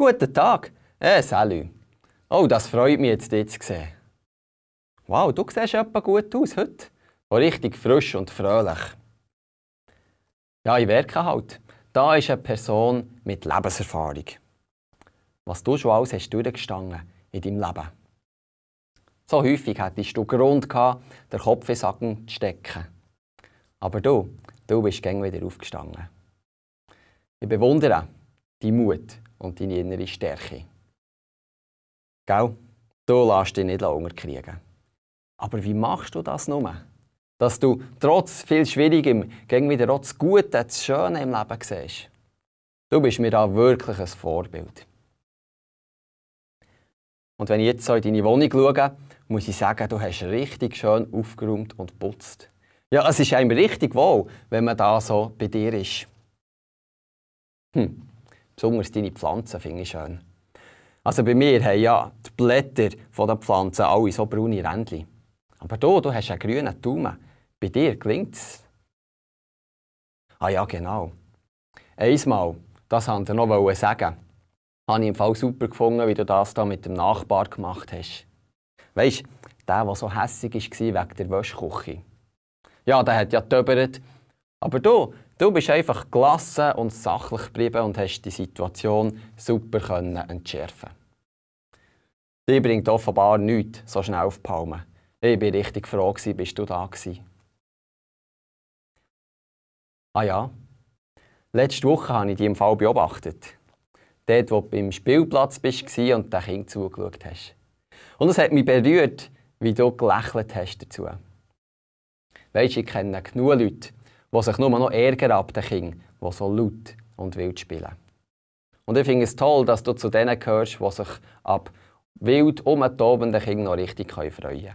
Guten Tag. Eh, äh, salü. Oh, das freut mich jetzt, dich zu sehen. Wow, du siehst etwa gut aus heute. Oh, richtig frisch und fröhlich. Ja, ich werke halt. Da ist eine Person mit Lebenserfahrung. Was du schon alles hast durchgestanden in deinem Leben. So häufig hättest du Grund gehabt, den Kopf in Sacken zu stecken. Aber du, du bist gäng wieder aufgestanden. Ich bewundere deinen Mut und deine innere Stärke. Gell? Du lässt dich nicht unterkriegen. Aber wie machst du das nur? Dass du trotz viel Schwierigem gegen wieder auch das Gute, das Schöne im Leben siehst. Du bist mir da wirklich ein Vorbild. Und wenn ich jetzt so in deine Wohnung schaue, muss ich sagen, du hast richtig schön aufgeräumt und putzt. Ja, es ist einem richtig wohl, wenn man da so bei dir ist. Hm. Besonders deine Pflanzen finde ich schön. Also bei mir haben ja die Blätter der Pflanzen alle so braune Rändchen. Aber du, du hast einen grünen Daumen. Bei dir gelingt es. Ah ja, genau. Einmal, das wollte ich noch sagen, habe ich im Fall super gefunden, wie du das da mit dem Nachbar gemacht hast. Weißt du, der, der so hässlich war wegen der Wäschküche. Ja, der hat ja getöbert. Aber du, Du bist einfach gelassen und sachlich geblieben und hast die Situation super können entschärfen. Die bringt offenbar nichts so schnell auf die Palme. Ich bin richtig froh, bist du da gewesen. Ah ja, letzte Woche habe ich dich im Fall beobachtet. Dort, wo du beim Spielplatz warst und den Kind zugeschaut hast. Und es hat mich berührt, wie du gelächelt hast dazu. Weißt, ich kenne genug Leute, die sich nur noch ärgern ab den Kindern, die so laut und wild spielen. Und ich finde es toll, dass du zu denen gehörst, die sich ab wild umtobenden Kindern noch richtig freuen können.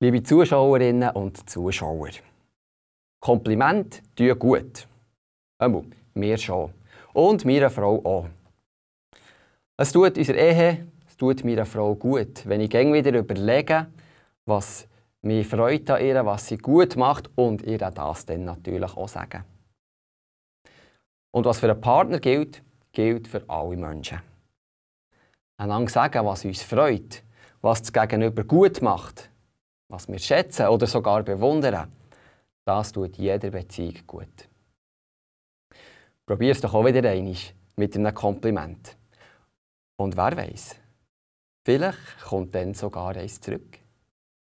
Liebe Zuschauerinnen und Zuschauer, Kompliment tun gut. Einmal, mir schon. Und meiner Frau auch. Es tut unserer Ehe, es tut meiner Frau gut, wenn ich wieder überlege, was mich freut an ihr, was sie gut macht und ihr das dann natürlich auch sagen. Und was für einen Partner gilt, gilt für alle Menschen. Einander sagen, was uns freut, was das Gegenüber gut macht, was wir schätzen oder sogar bewundern, das tut jeder Beziehung gut. Probier es doch auch wieder einmal mit einem Kompliment. Und wer weiß, vielleicht kommt dann sogar eins zurück.